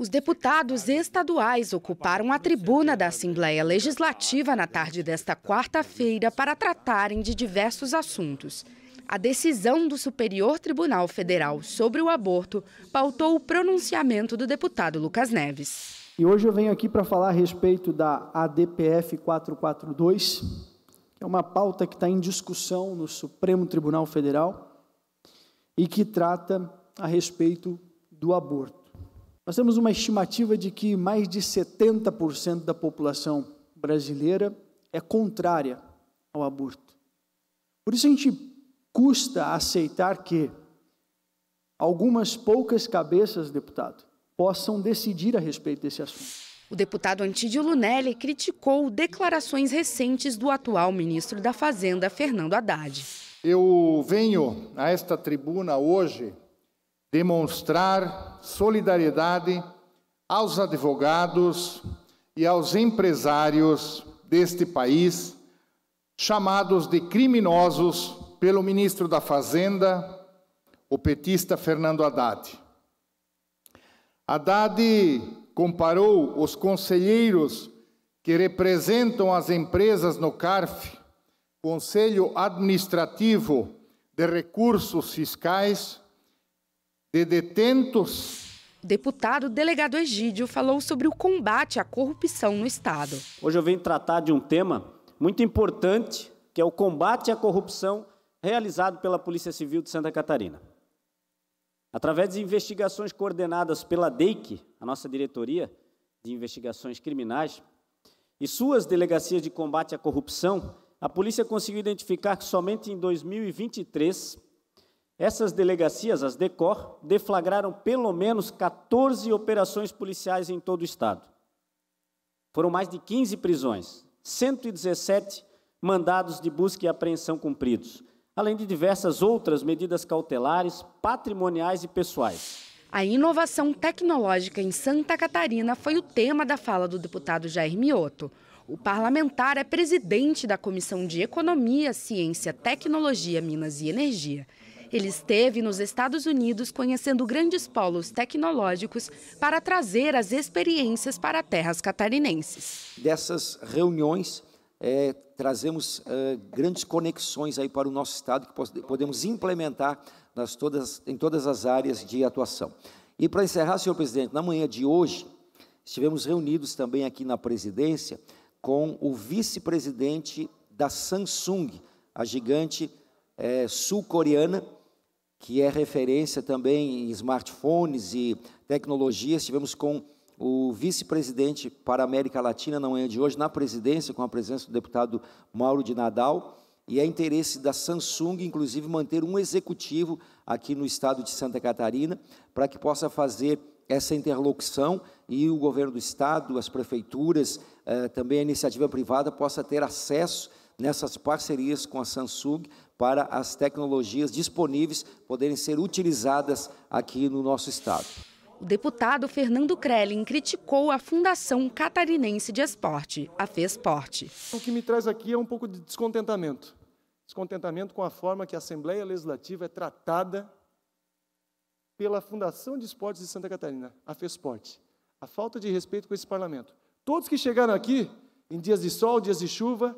Os deputados estaduais ocuparam a tribuna da Assembleia Legislativa na tarde desta quarta-feira para tratarem de diversos assuntos. A decisão do Superior Tribunal Federal sobre o aborto pautou o pronunciamento do deputado Lucas Neves. E hoje eu venho aqui para falar a respeito da ADPF 442, que é uma pauta que está em discussão no Supremo Tribunal Federal e que trata a respeito do aborto. Nós temos uma estimativa de que mais de 70% da população brasileira é contrária ao aborto. Por isso a gente custa aceitar que algumas poucas cabeças, deputado, possam decidir a respeito desse assunto. O deputado Antídio Lunelli criticou declarações recentes do atual ministro da Fazenda, Fernando Haddad. Eu venho a esta tribuna hoje demonstrar solidariedade aos advogados e aos empresários deste país, chamados de criminosos pelo ministro da Fazenda, o petista Fernando Haddad. Haddad comparou os conselheiros que representam as empresas no CARF, Conselho Administrativo de Recursos Fiscais, de detentos. Deputado delegado Egídio falou sobre o combate à corrupção no Estado. Hoje eu venho tratar de um tema muito importante, que é o combate à corrupção realizado pela Polícia Civil de Santa Catarina. Através de investigações coordenadas pela DEIC, a nossa diretoria de investigações criminais, e suas delegacias de combate à corrupção, a polícia conseguiu identificar que somente em 2023 essas delegacias, as DECOR, deflagraram pelo menos 14 operações policiais em todo o Estado. Foram mais de 15 prisões, 117 mandados de busca e apreensão cumpridos, além de diversas outras medidas cautelares, patrimoniais e pessoais. A inovação tecnológica em Santa Catarina foi o tema da fala do deputado Jair Mioto. O parlamentar é presidente da Comissão de Economia, Ciência, Tecnologia, Minas e Energia ele esteve nos Estados Unidos conhecendo grandes polos tecnológicos para trazer as experiências para terras catarinenses. Dessas reuniões, é, trazemos é, grandes conexões aí para o nosso estado que podemos implementar nas todas, em todas as áreas de atuação. E para encerrar, senhor presidente, na manhã de hoje estivemos reunidos também aqui na presidência com o vice-presidente da Samsung, a gigante é, sul-coreana, que é referência também em smartphones e tecnologias. Tivemos com o vice-presidente para a América Latina na manhã de hoje, na presidência, com a presença do deputado Mauro de Nadal. E é interesse da Samsung, inclusive, manter um executivo aqui no estado de Santa Catarina, para que possa fazer essa interlocução e o governo do estado, as prefeituras, eh, também a iniciativa privada possa ter acesso nessas parcerias com a Samsung para as tecnologias disponíveis poderem ser utilizadas aqui no nosso estado. O deputado Fernando Krellin criticou a Fundação Catarinense de Esporte, a FESPorte. O que me traz aqui é um pouco de descontentamento. Descontentamento com a forma que a Assembleia Legislativa é tratada pela Fundação de Esportes de Santa Catarina, a FESPorte. A falta de respeito com esse parlamento. Todos que chegaram aqui, em dias de sol, dias de chuva,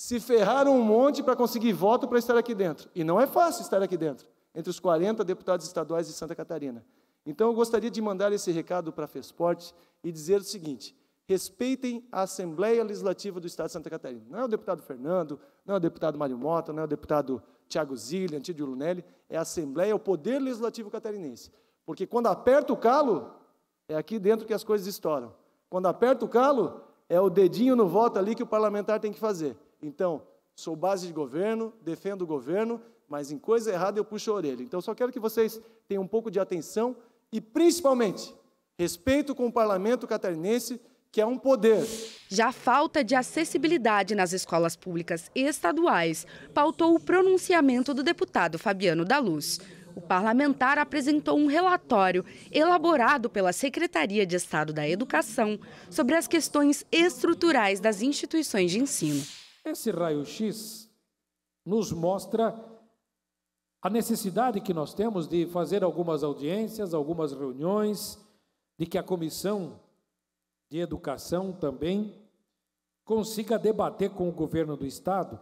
se ferraram um monte para conseguir voto para estar aqui dentro. E não é fácil estar aqui dentro, entre os 40 deputados estaduais de Santa Catarina. Então eu gostaria de mandar esse recado para a Fesporte e dizer o seguinte: respeitem a Assembleia Legislativa do Estado de Santa Catarina. Não é o deputado Fernando, não é o deputado Mário Mota, não é o deputado Tiago Zilli, Antídio Lunelli, é a Assembleia, é o Poder Legislativo Catarinense. Porque quando aperta o calo, é aqui dentro que as coisas estouram. Quando aperta o calo, é o dedinho no voto ali que o parlamentar tem que fazer. Então, sou base de governo, defendo o governo, mas em coisa errada eu puxo a orelha. Então, só quero que vocês tenham um pouco de atenção e, principalmente, respeito com o parlamento catarinense, que é um poder. Já falta de acessibilidade nas escolas públicas e estaduais pautou o pronunciamento do deputado Fabiano da Luz. O parlamentar apresentou um relatório elaborado pela Secretaria de Estado da Educação sobre as questões estruturais das instituições de ensino. Esse raio-x nos mostra a necessidade que nós temos de fazer algumas audiências, algumas reuniões, de que a comissão de educação também consiga debater com o governo do estado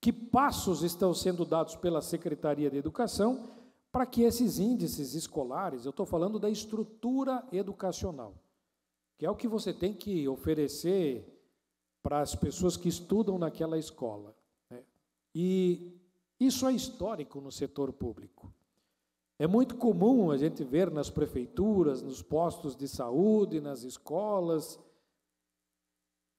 que passos estão sendo dados pela Secretaria de Educação para que esses índices escolares, eu estou falando da estrutura educacional, que é o que você tem que oferecer para as pessoas que estudam naquela escola. Né? E isso é histórico no setor público. É muito comum a gente ver nas prefeituras, nos postos de saúde, nas escolas.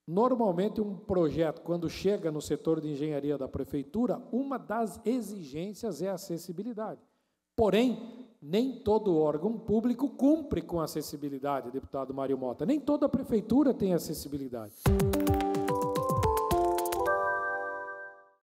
Normalmente, um projeto, quando chega no setor de engenharia da prefeitura, uma das exigências é a acessibilidade. Porém, nem todo órgão público cumpre com acessibilidade, deputado Mário Mota. Nem toda prefeitura tem acessibilidade.